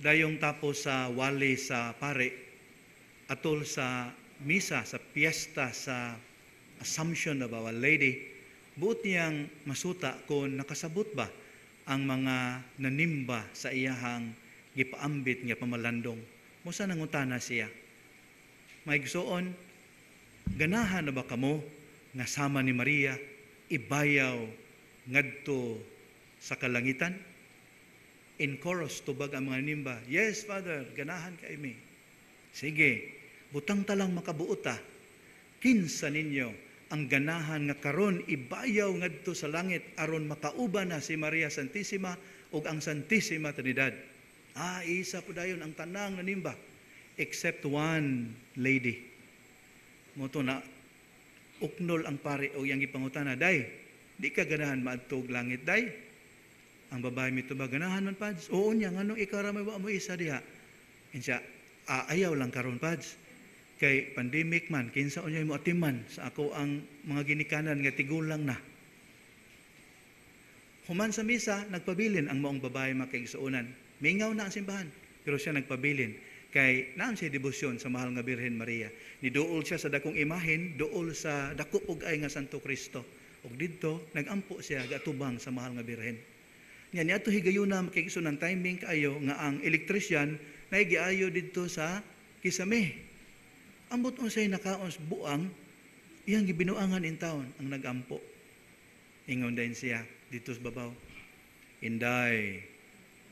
dayong tapos sa wali sa pare, atol sa misa, sa piyesta, sa assumption of Our Lady, buot niyang masuta kung nakasabot ba ang mga nanimba sa iyahang gipaambit nga pamalandong. Musa nangutana siya. Maigsoon, ganahan na ba kamo nga sama ni Maria ibayaw ngadto sa kalangitan? in chorus tubag ang mga nimba. Yes, Father, ganahan ka imi. Sige, butang talang makabuot ah. Kinsa ninyo ang ganahan nga karon ibayaw ngadto sa langit aron makauba na si Maria Santisima ug ang Santisima Trinidad. Ah, isa po dayon ang tanang nanimba except one lady. Moto na uknol ang pare o yang ipangutana, day, di ka ganahan maadtog langit, day ang babae mito ba, ganahan man, Pads? Oo niya, nga nung ikaramay mo isa diha. And siya, aayaw lang karon Pads. Kay pandemic man, kinsa unya mo atiman sa ako ang mga ginikanan nga tigulang na. Human sa misa, nagpabilin ang maong babae makaigsoonan. Mingaw na ang simbahan, pero siya nagpabilin. Kay naam siya debosyon sa mahal nga Birhen Maria. ni duol siya sa dakong imahin, duol sa dakop og ay nga Santo Kristo. Og didto, nagampo siya gatubang sa mahal nga Birhen. Nga niya ato higayon na makikisunan timing kayo nga ang elektrisyan na giayo didto sa kisame. Ambot unsay nakaons buang iyang gibinuangan in town ang nagampo. Ingon din siya dito sa babaw. Inday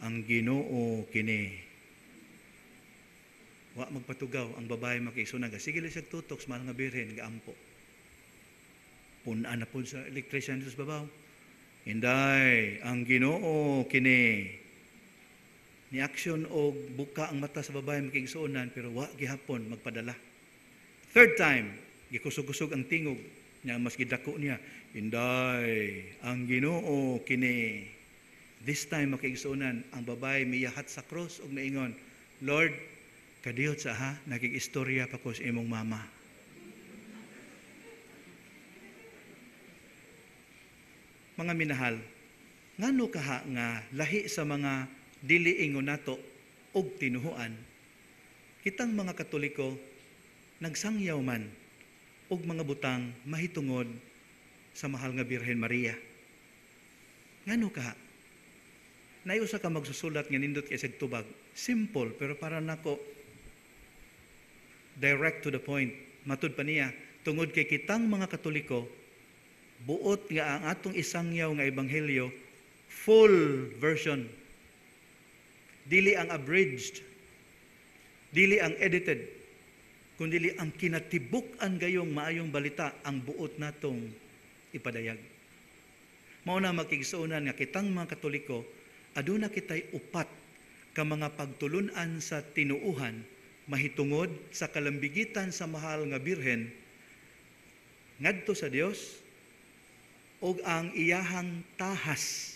ang Ginoo kini. Wa magpatugaw ang babae makisunan ka. Sige siya tutok sa mga birhen gaampo. Punan na po sa elektrisyan dito sa babaw Inday, ang ginoo kini. Ni action o buka ang mata sa babae makigsuonan pero wa gihapon magpadala. Third time, gikusog-kusog ang tingog niya, mas gidako niya. Inday, ang ginoo kini. This time makigsuonan ang babae miyahat sa cross ug naingon, Lord, kadiyot sa ha, nagigistorya pa ko sa imong mama. mga minahal, ngano kaha nga lahi sa mga diliingon nato og tinuhuan, kitang mga katoliko nagsangyaw man og mga butang mahitungod sa mahal nga Birhen Maria. Ngano kaha? Nayo sa ka magsusulat nga nindot kay tubag. Simple pero para nako direct to the point. Matud pa niya tungod kay kitang mga katoliko buot nga ang atong isangyaw nga ebanghelyo full version dili ang abridged dili ang edited kundi ang kinatibuk-an gayong maayong balita ang buot natong ipadayag mao na makigsuonan nga kitang mga katoliko aduna kitay upat ka mga pagtulunan sa tinuuhan mahitungod sa kalambigitan sa mahal nga birhen ngadto sa Dios o ang iyahang tahas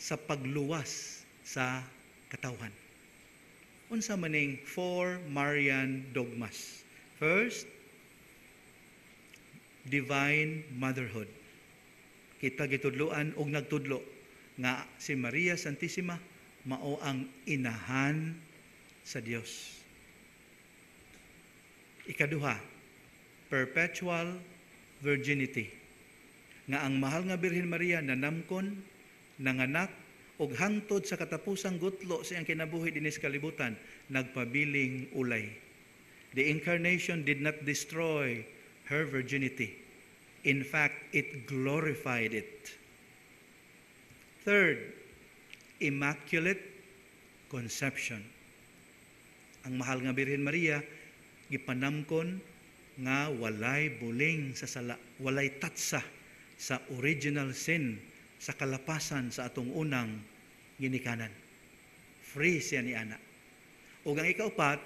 sa pagluwas sa katawhan. Unsa maning four Marian dogmas. First, divine motherhood. Kita gitudloan og nagtudlo nga si Maria Santissima mao ang inahan sa Dios. Ikaduha, perpetual virginity nga ang mahal nga Birhen Maria nanamkon, nanganak, og hangtod sa katapusang gutlo sa iyang kinabuhi dinis kalibutan, nagpabiling ulay. The incarnation did not destroy her virginity. In fact, it glorified it. Third, immaculate conception. Ang mahal nga Birhen Maria gipanamkon nga walay buling sa sala, walay tatsa sa original sin, sa kalapasan sa atong unang ginikanan. Free siya ni ana. O ang ikaupat,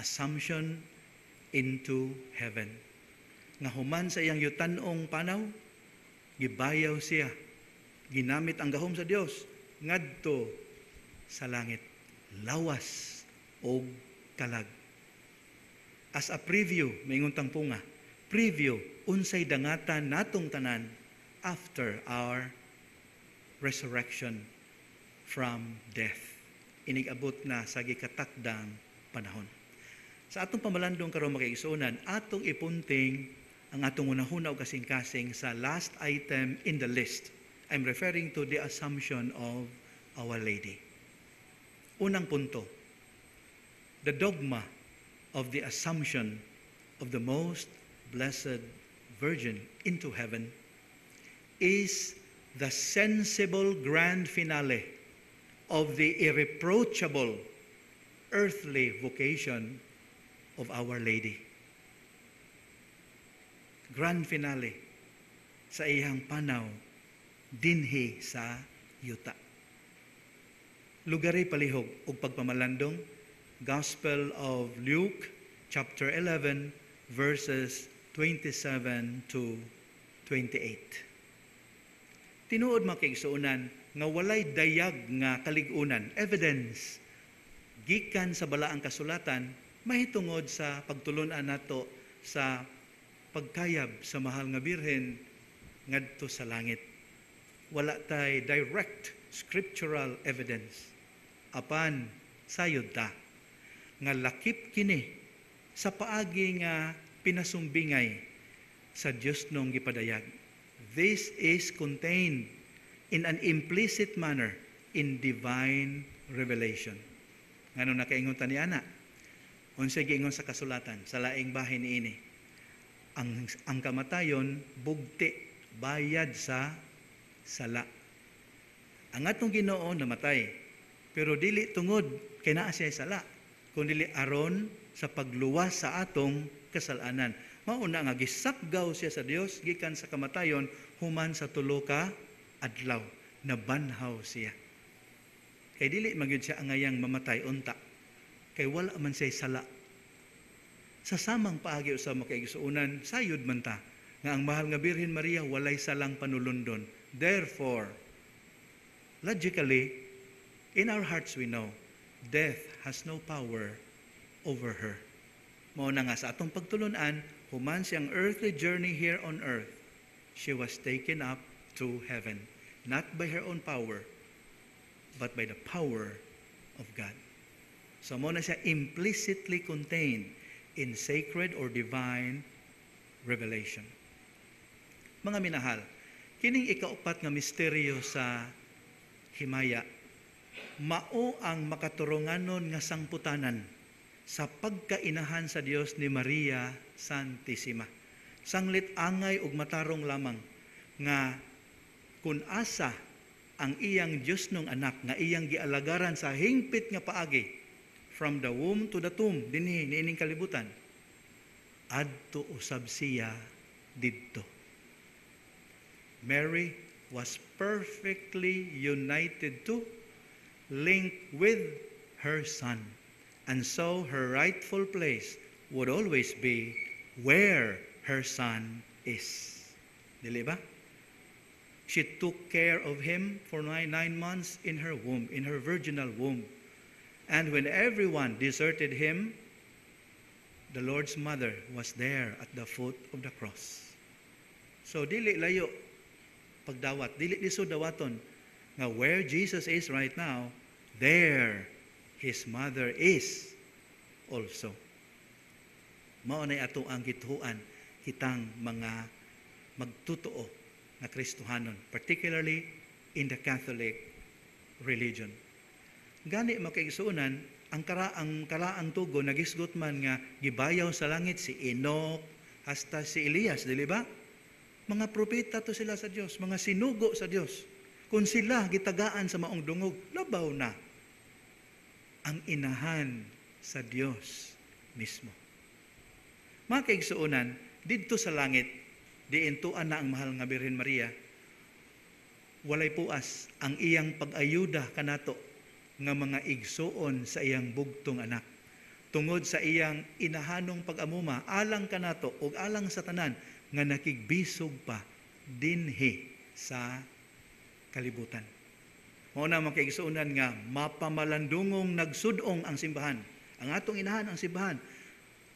assumption into heaven. Nga human sa iyang yutanong panaw, gibayaw siya. Ginamit ang gahom sa Dios ngadto sa langit. Lawas o kalag. As a preview, may nguntang punga, preview unsay dangatan natong tanan after our resurrection from death. Inigabot na sa gikatakdang panahon. Sa atong pamalandong karong magkaigsunan, atong ipunting ang atong unahunaw kasing-kasing sa last item in the list. I'm referring to the assumption of Our Lady. Unang punto, the dogma of the assumption of the most Blessed Virgin into heaven is the sensible grand finale of the irreproachable earthly vocation of Our Lady. Grand finale sa iyang panaw dinhi sa yuta. Lugari palihog ug pagpamalandong Gospel of Luke chapter 11 verses 27 to 28. Tinuod makigsuunan nga walay dayag nga kaligunan, evidence gikan sa balaang kasulatan mahitungod sa pagtulunan nato sa pagkayab sa mahal nga birhen ngadto sa langit. Wala tay direct scriptural evidence. Apan sayod ta nga lakip kini sa paagi nga pinasumbingay sa Dios nung gipadayag. This is contained in an implicit manner in divine revelation. Ngano nakaingon ta ni ana? Unsa giingon sa kasulatan sa laing bahin ini? Ang ang kamatayon bugti bayad sa sala. Ang atong Ginoo namatay pero dili tungod kay naa siya sala kundi aron sa pagluwas sa atong kasalanan. Mauna nga gisakgaw siya sa Dios gikan sa kamatayon human sa tulo ka adlaw nabanhaw siya. Kay dili magyud siya angayang mamatay unta. Kay wala man siya sala. Sa samang paagi usab kay gisuunan sayod man ta nga ang mahal nga Birhen Maria walay salang panulundon. Therefore, logically, in our hearts we know death has no power over her. Mao na nga sa atong pagtulunan, human siyang earthly journey here on earth, she was taken up to heaven, not by her own power, but by the power of God. So mo na siya implicitly contained in sacred or divine revelation. Mga minahal, kining ikaupat nga misteryo sa himaya, mao ang makaturunganon nga sangputanan sa pagkainahan sa Dios ni Maria Santisima. Sanglit angay ug matarong lamang nga kun asa ang iyang Dios nung anak nga iyang gialagaran sa hingpit nga paagi from the womb to the tomb dinhi niining kalibutan adto usab siya didto Mary was perfectly united to link with her son and so her rightful place would always be where her son is. Dili ba? She took care of him for nine, nine months in her womb, in her virginal womb. And when everyone deserted him, the Lord's mother was there at the foot of the cross. So dili layo pagdawat, dili lisod dawaton nga where Jesus is right now, there his mother is also. Mao na ato ang gituan hitang mga magtutoo na Kristohanon, particularly in the Catholic religion. Gani makaigsuunan ang karaang karaang tugo nagisgot man nga gibayaw sa langit si Enoch hasta si Elias, dili ba? Mga propeta to sila sa Dios, mga sinugo sa Dios. kun sila gitagaan sa maong dungog, labaw na ang inahan sa Diyos mismo. Mga kaigsuunan, didto sa langit, diintuan na ang mahal nga Birhen Maria, walay puas ang iyang pag-ayuda kanato nga mga igsuon sa iyang bugtong anak. Tungod sa iyang inahanong pag-amuma, alang kanato o alang sa tanan nga nakigbisog pa dinhi sa kalibutan. Mao na man nga mapamalandungong nagsudong ang simbahan. Ang atong inahan ang simbahan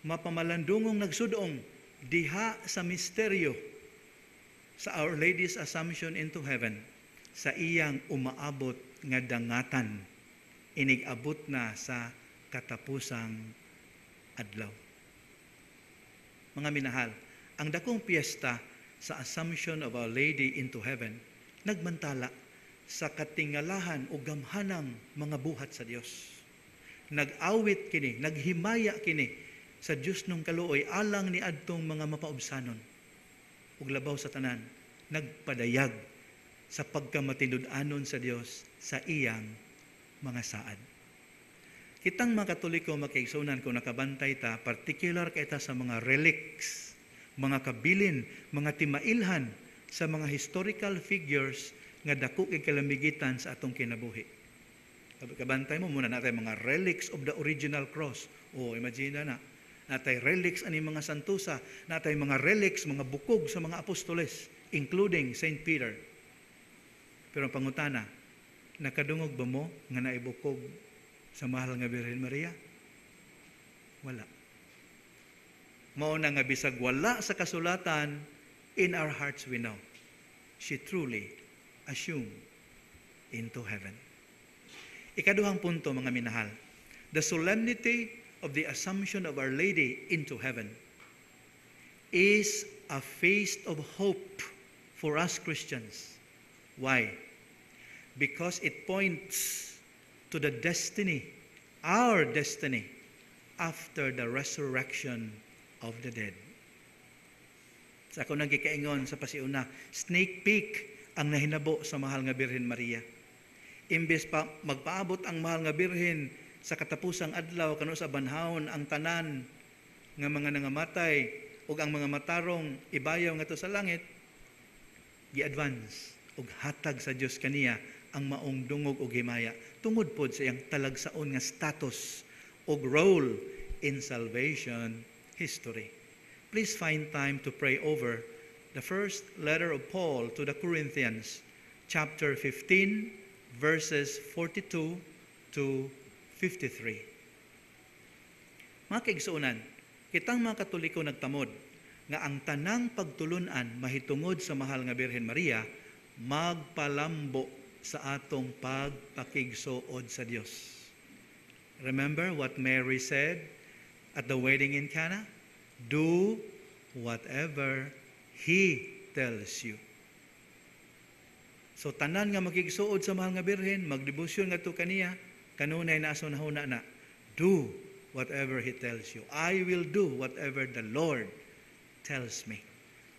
mapamalandungong nagsudong diha sa misteryo sa Our Lady's Assumption into Heaven sa iyang umaabot nga dangatan inigabot na sa katapusang adlaw. Mga minahal, ang dakong piyesta sa Assumption of Our Lady into Heaven nagmantala sa katingalahan o gamhanang mga buhat sa Dios. Nag-awit kini, naghimaya kini sa Dios nung kaluoy alang ni adtong mga mapaubsanon ug labaw sa tanan, nagpadayag sa pagkamatinud anon sa Dios sa iyang mga saad. Kitang mga Katoliko makiigsunan ko nakabantay ta, particular kay ta sa mga relics, mga kabilin, mga timailhan sa mga historical figures nga dako kay kalamigitan sa atong kinabuhi. Kabantay mo muna natay mga relics of the original cross. oh, imagine na natay relics ani mga santusa, natay mga relics, mga bukog sa mga apostoles, including Saint Peter. Pero ang pangutana, nakadungog ba mo nga naibukog sa mahal nga Birhen Maria? Wala. Mao na nga bisag wala sa kasulatan, in our hearts we know. She truly assume into heaven. Ikaduhang punto, mga minahal. The solemnity of the Assumption of Our Lady into heaven is a feast of hope for us Christians. Why? Because it points to the destiny, our destiny, after the resurrection of the dead. Sa ako nagkikaingon sa pasiuna, snake peek ang nahinabo sa mahal nga Birhen Maria. Imbes pa magpaabot ang mahal nga Birhen sa katapusang adlaw kano sa banhawon ang tanan nga mga nangamatay ug ang mga matarong ibayaw nga sa langit, gi-advance ug hatag sa Dios kaniya ang maong dungog ug himaya tungod pod sa iyang talagsaon nga status ug role in salvation history. Please find time to pray over the first letter of Paul to the Corinthians, chapter 15, verses 42 to 53. Mga kaigsuunan, kitang mga katoliko nagtamod nga ang tanang pagtulunan mahitungod sa mahal nga Birhen Maria magpalambo sa atong pagpakigsuod sa Dios. Remember what Mary said at the wedding in Cana? Do whatever He tells you. So tanan nga magigsuod sa mahal nga birhen, magdebosyon to kaniya, kanunay na asunahon na na, do whatever he tells you. I will do whatever the Lord tells me.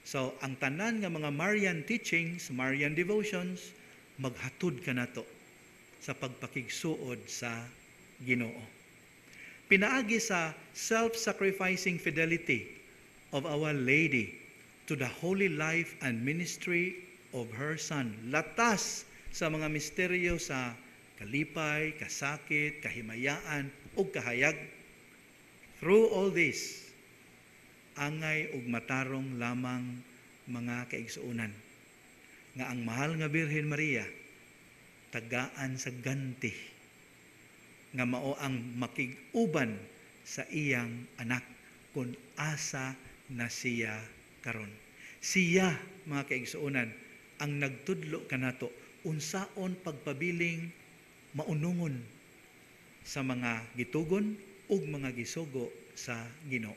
So ang tanan nga mga Marian teachings, Marian devotions, maghatod ka nato sa pagpakigsuod sa Ginoo. Pinaagi sa self-sacrificing fidelity of Our Lady to the holy life and ministry of her Son. Latas sa mga misteryo sa kalipay, kasakit, kahimayaan, o kahayag. Through all this, angay ug matarong lamang mga kaigsuunan nga ang mahal nga Birhen Maria tagaan sa ganti nga mao ang makiguban sa iyang anak kun asa na siya karon. Siya mga kaigsuonan ang nagtudlo kanato unsaon pagpabiling maunungon sa mga gitugon ug mga gisugo sa Ginoo.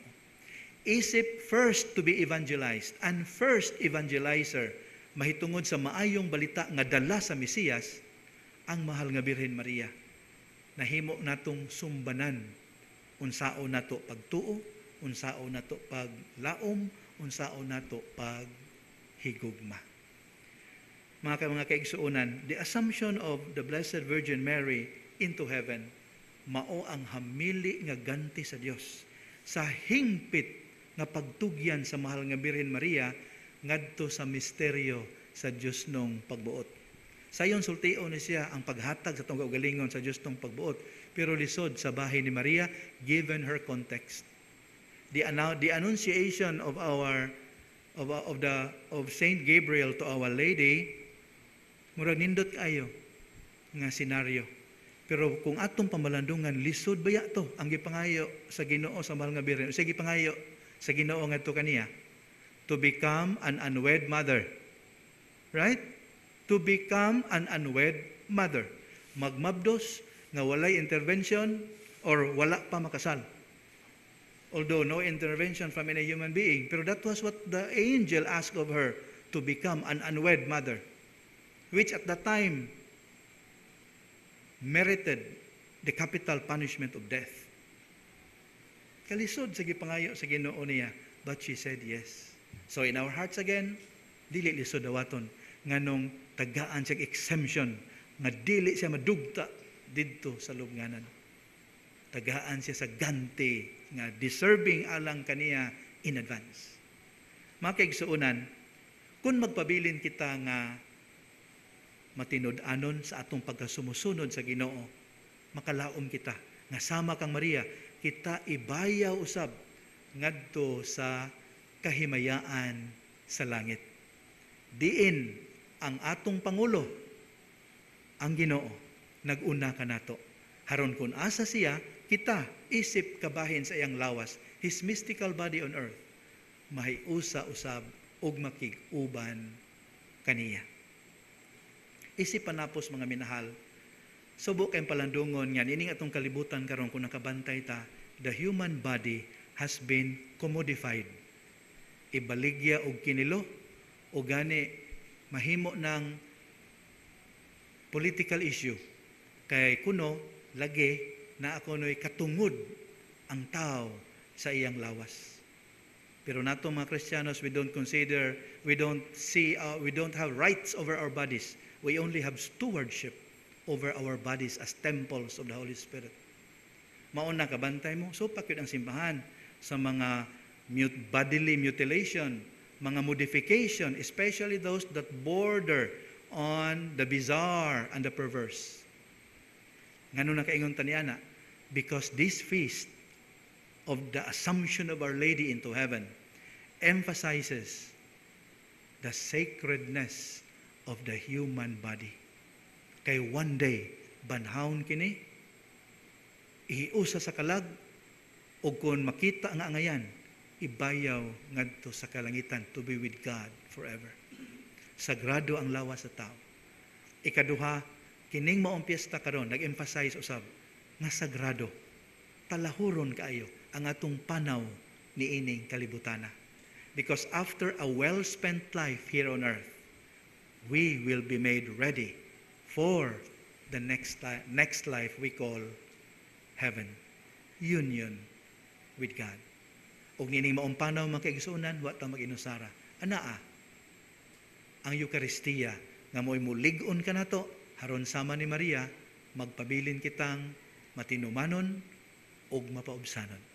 Isip first to be evangelized and first evangelizer mahitungod sa maayong balita nga dala sa Mesiyas ang mahal nga Birhen Maria. Nahimo natong sumbanan unsaon nato pagtuo, unsaon nato paglaom, unsao nato pag higugma. Mga ka mga kaigsuonan, the assumption of the Blessed Virgin Mary into heaven mao ang hamili nga ganti sa Dios sa hingpit nga pagtugyan sa mahal nga Birhen Maria ngadto sa misteryo sa Dios nung pagbuot. Sayon sultiyon ni siya ang paghatag sa tungkol galingon sa Dios nung pagbuot, pero lisod sa bahay ni Maria given her context the, the annunciation of our of, of the of Saint Gabriel to Our Lady murag nindot kayo nga senaryo pero kung atong pamalandungan lisod baya to ang gipangayo sa Ginoo sa mahal nga birhen sige pangayo sa Ginoo nga to kaniya to become an unwed mother right to become an unwed mother magmabdos nga walay intervention or wala pa makasal although no intervention from any human being. Pero that was what the angel asked of her, to become an unwed mother, which at that time merited the capital punishment of death. Kalisod sa gipangayo sa Ginoo niya, but she said yes. So in our hearts again, dili lisod dawaton nganong tagaan siya exemption nga dili siya madugta didto sa lubnganan. Tagaan siya sa gante nga deserving alang kaniya in advance. Makigsuunan, kung magpabilin kita nga matinud anon sa atong pagkasumusunod sa Ginoo, makalaom kita nga sama kang Maria, kita ibayaw usab ngadto sa kahimayaan sa langit. Diin ang atong pangulo ang Ginoo naguna ka nato. Haron kun asa siya Kita, isip kabahin sa iyang lawas, his mystical body on earth, may usa usab ug makiguban kaniya. Isip panapos mga minahal, subo kay palandungon nga nining atong kalibutan karon kung nakabantay ta, the human body has been commodified. Ibaligya og kinilo o gani mahimo ng political issue. Kay kuno, lagi, na ako no'y katungod ang tao sa iyang lawas. Pero nato mga Kristiyanos, we don't consider, we don't see, uh, we don't have rights over our bodies. We only have stewardship over our bodies as temples of the Holy Spirit. Mauna ka bantay mo, so pakit ang simbahan sa mga mute, bodily mutilation, mga modification, especially those that border on the bizarre and the perverse. Ngano na kaingon tani ana, because this feast of the Assumption of Our Lady into heaven emphasizes the sacredness of the human body. Kay one day, banhaon kini, iusa sa kalag, o kung makita nga angayan, ibayaw ngadto sa kalangitan to be with God forever. Sagrado ang lawas sa tao. Ikaduha, kining maong piyesta karon nag-emphasize usab nga sagrado. Talahuron kaayo ang atong panaw ni ining kalibutana. Because after a well-spent life here on earth, we will be made ready for the next, li- next life we call heaven. Union with God. Og nining maumpanaw mga kaigsunan, wa ta maginusara. Anaa, ang Eukaristiya, nga mo'y muligon ka na to, haron sama ni Maria, magpabilin kitang matinumanon o mapaubsanon.